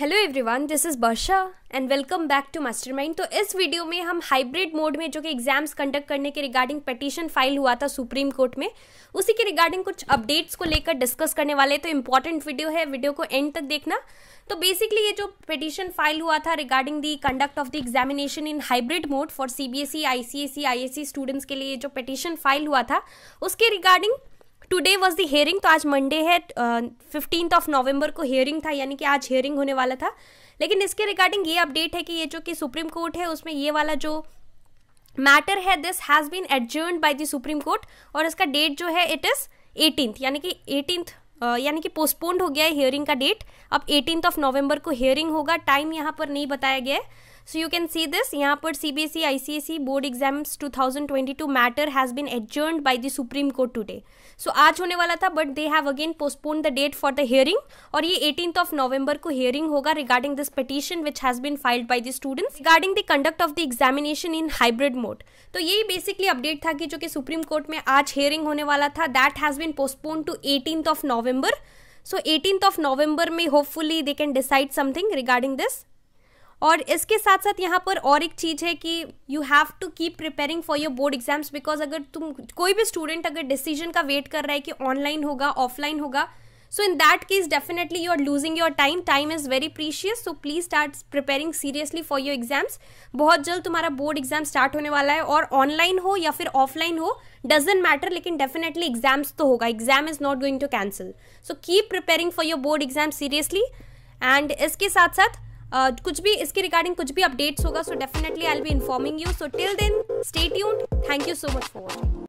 hello everyone this is Barsha and welcome back to Mastermind तो इस video में हम हाइब्रिड मोड में जो कि एग्जाम्स कंडक्ट करने के रिगार्डिंग पटिशन फाइल हुआ था सुप्रीम कोर्ट में उसी के रिगार्डिंग कुछ अपडेट्स को लेकर डिस्कस करने वाले तो इम्पॉर्टेंट वीडियो है वीडियो को एंड तक देखना तो बेसिकली ये जो पटिशन फाइल हुआ था regarding the conduct of the examination in hybrid mode for C B S E I C S I S C students के लिए जो पटिशन फाइल हुआ था उसके regarding today was the hearing तो आज मंडे है फिफ्टींथ ऑफ नवंबर को हेयरिंग था यानी कि आज हेयरिंग होने वाला था लेकिन इसके रिगार्डिंग ये अपडेट है कि ये जो कि सुप्रीम कोर्ट है उसमें ये वाला जो मैटर है this has been adjourn by the Supreme Court और इसका डेट जो है इट इज़ एटीनथ यानी कि एटीनथ यानी कि पोस्टपोन्ड हो गया है हियरिंग का डेट अब एटीनथ ऑफ नवंबर को हियरिंग होगा टाइम यहाँ पर नहीं बताया गया है so you can see this यहाँ पर C B S E I C S E board exams two thousand twenty two matter has been adjourn by the Supreme Court today so आज होने वाला था but they have again postpone the date for the hearing और ये eighteen of November को hearing होगा regarding this petition which has been filed by the students regarding the conduct of the examination in hybrid mode तो यही basically update था कि जो कि सुप्रीम कोर्ट में आज हियरिंग होने वाला था that has been postpone to eighteen of November so eighteen of November में hopefully they can decide something regarding this और इसके साथ साथ यहाँ पर और एक चीज़ है कि you have to keep preparing for your board exams because अगर तुम कोई भी स्टूडेंट अगर डिसीजन का वेट कर रहा है कि ऑनलाइन होगा ऑफलाइन होगा so in that case definitely you are losing your time time is very precious so please start preparing seriously for your exams बहुत जल्द तुम्हारा बोर्ड एग्जाम स्टार्ट होने वाला है और ऑनलाइन हो या फिर ऑफलाइन हो डजेंट मैटर लेकिन डेफिनेटली एग्जाम्स तो होगा exam is not going to cancel so keep preparing for your board exam seriously and इसके साथ साथ uh, कुछ भी इसके रिगार्डिंग कुछ भी अपडेट्स होगा so definitely I'll be informing you so till then stay tuned thank you so much for watching